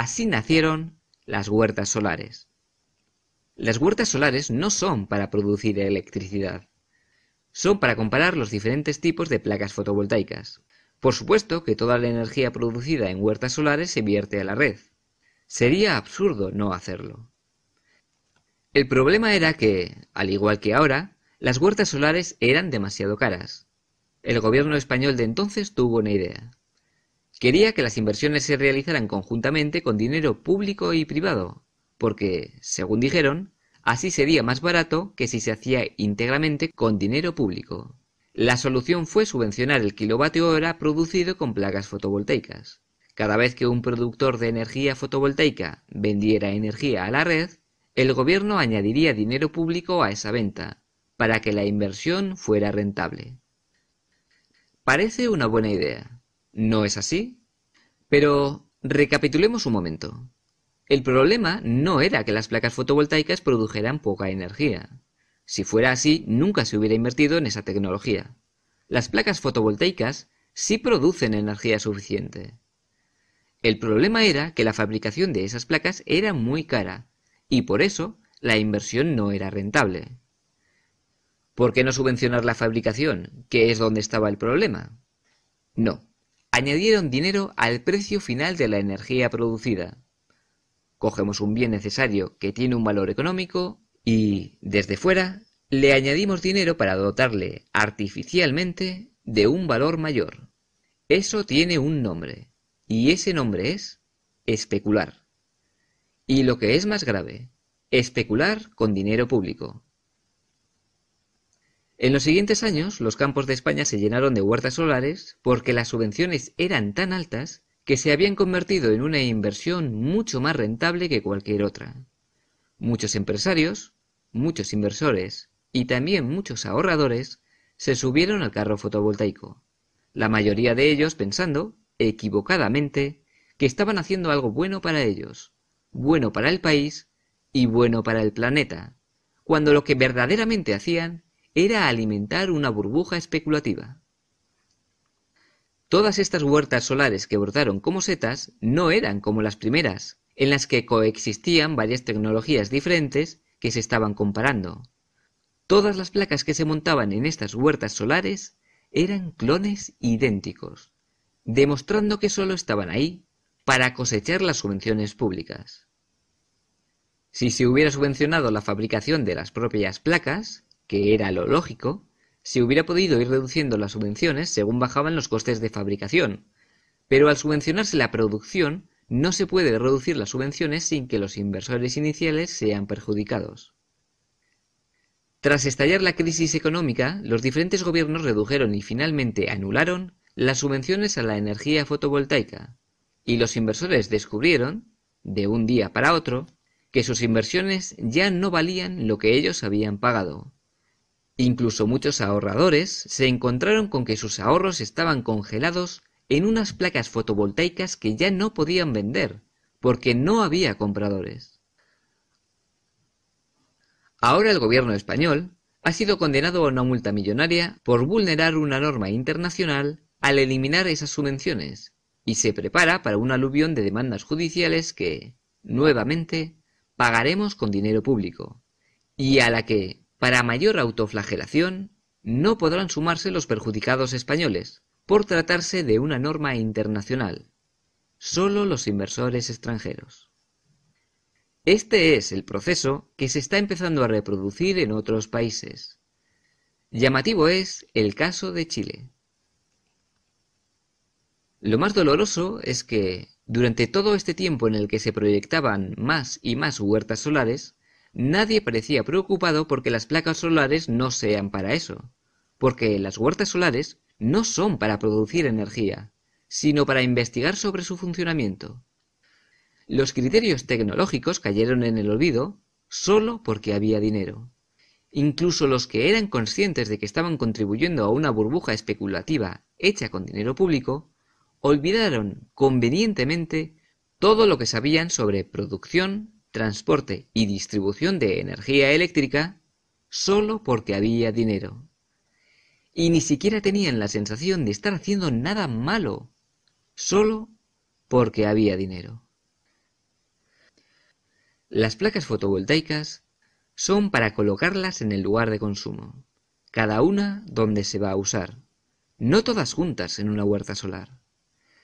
Así nacieron las huertas solares. Las huertas solares no son para producir electricidad, son para comparar los diferentes tipos de placas fotovoltaicas. Por supuesto que toda la energía producida en huertas solares se vierte a la red. Sería absurdo no hacerlo. El problema era que, al igual que ahora, las huertas solares eran demasiado caras. El gobierno español de entonces tuvo una idea. Quería que las inversiones se realizaran conjuntamente con dinero público y privado, porque, según dijeron, así sería más barato que si se hacía íntegramente con dinero público. La solución fue subvencionar el kilovatio hora producido con placas fotovoltaicas. Cada vez que un productor de energía fotovoltaica vendiera energía a la red, el gobierno añadiría dinero público a esa venta, para que la inversión fuera rentable. Parece una buena idea, ¿no es así? Pero recapitulemos un momento. El problema no era que las placas fotovoltaicas produjeran poca energía. Si fuera así, nunca se hubiera invertido en esa tecnología. Las placas fotovoltaicas sí producen energía suficiente. El problema era que la fabricación de esas placas era muy cara, y por eso la inversión no era rentable. ¿Por qué no subvencionar la fabricación, que es donde estaba el problema? No, añadieron dinero al precio final de la energía producida. Cogemos un bien necesario que tiene un valor económico y, desde fuera, le añadimos dinero para dotarle artificialmente de un valor mayor. Eso tiene un nombre, y ese nombre es especular. Y lo que es más grave, especular con dinero público. En los siguientes años, los campos de España se llenaron de huertas solares porque las subvenciones eran tan altas que se habían convertido en una inversión mucho más rentable que cualquier otra. Muchos empresarios, muchos inversores y también muchos ahorradores se subieron al carro fotovoltaico, la mayoría de ellos pensando, equivocadamente, que estaban haciendo algo bueno para ellos, bueno para el país y bueno para el planeta, cuando lo que verdaderamente hacían era alimentar una burbuja especulativa. Todas estas huertas solares que brotaron como setas no eran como las primeras, en las que coexistían varias tecnologías diferentes que se estaban comparando. Todas las placas que se montaban en estas huertas solares eran clones idénticos, demostrando que solo estaban ahí para cosechar las subvenciones públicas. Si se hubiera subvencionado la fabricación de las propias placas, que era lo lógico, se hubiera podido ir reduciendo las subvenciones según bajaban los costes de fabricación. Pero al subvencionarse la producción, no se puede reducir las subvenciones sin que los inversores iniciales sean perjudicados. Tras estallar la crisis económica, los diferentes gobiernos redujeron y finalmente anularon las subvenciones a la energía fotovoltaica, y los inversores descubrieron, de un día para otro, que sus inversiones ya no valían lo que ellos habían pagado, Incluso muchos ahorradores se encontraron con que sus ahorros estaban congelados en unas placas fotovoltaicas que ya no podían vender, porque no había compradores. Ahora el gobierno español ha sido condenado a una multa millonaria por vulnerar una norma internacional al eliminar esas subvenciones y se prepara para un aluvión de demandas judiciales que, nuevamente, pagaremos con dinero público y a la que, para mayor autoflagelación, no podrán sumarse los perjudicados españoles, por tratarse de una norma internacional. Solo los inversores extranjeros. Este es el proceso que se está empezando a reproducir en otros países. Llamativo es el caso de Chile. Lo más doloroso es que, durante todo este tiempo en el que se proyectaban más y más huertas solares, Nadie parecía preocupado porque las placas solares no sean para eso, porque las huertas solares no son para producir energía, sino para investigar sobre su funcionamiento. Los criterios tecnológicos cayeron en el olvido solo porque había dinero. Incluso los que eran conscientes de que estaban contribuyendo a una burbuja especulativa hecha con dinero público, olvidaron convenientemente todo lo que sabían sobre producción, transporte y distribución de energía eléctrica solo porque había dinero. Y ni siquiera tenían la sensación de estar haciendo nada malo, solo porque había dinero. Las placas fotovoltaicas son para colocarlas en el lugar de consumo, cada una donde se va a usar, no todas juntas en una huerta solar.